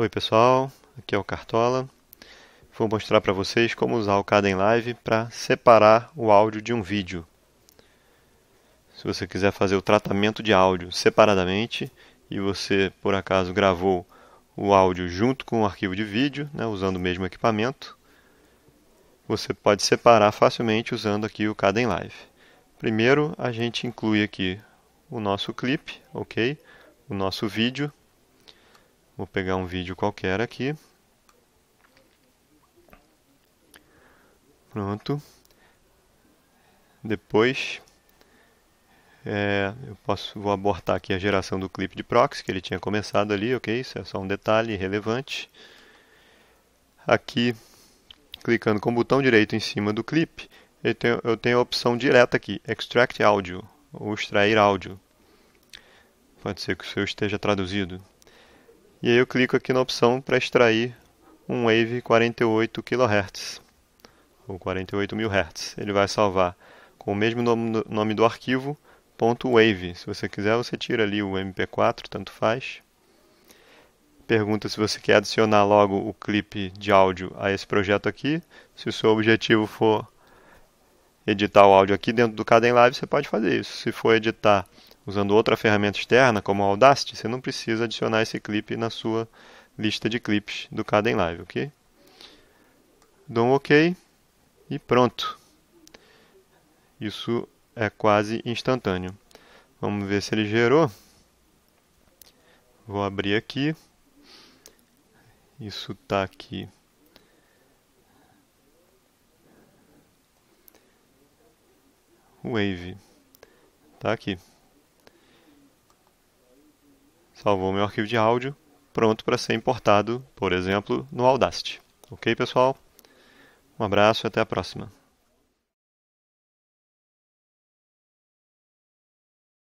Oi pessoal, aqui é o Cartola. Vou mostrar para vocês como usar o Caden Live para separar o áudio de um vídeo. Se você quiser fazer o tratamento de áudio separadamente e você por acaso gravou o áudio junto com o arquivo de vídeo, né, usando o mesmo equipamento, você pode separar facilmente usando aqui o Caden Live. Primeiro a gente inclui aqui o nosso clipe, ok? O nosso vídeo Vou pegar um vídeo qualquer aqui. Pronto. Depois, é, eu posso, vou abortar aqui a geração do clipe de proxy, que ele tinha começado ali, ok? Isso é só um detalhe relevante. Aqui, clicando com o botão direito em cima do clipe, eu tenho, eu tenho a opção direta aqui, Extract Audio, ou extrair áudio. Pode ser que o seu esteja traduzido. E aí eu clico aqui na opção para extrair um Wave 48 kHz, ou 48 mil Hz. Ele vai salvar com o mesmo nome do arquivo, .wave. Se você quiser, você tira ali o MP4, tanto faz. Pergunta se você quer adicionar logo o clipe de áudio a esse projeto aqui. Se o seu objetivo for editar o áudio aqui dentro do Cadem Live, você pode fazer isso. Se for editar usando outra ferramenta externa, como o Audacity, você não precisa adicionar esse clipe na sua lista de clipes do Caden Live, ok? Dou um OK e pronto. Isso é quase instantâneo. Vamos ver se ele gerou. Vou abrir aqui. Isso está aqui. Wave. Está aqui salvou meu arquivo de áudio, pronto para ser importado, por exemplo, no Audacity. Ok, pessoal? Um abraço e até a próxima.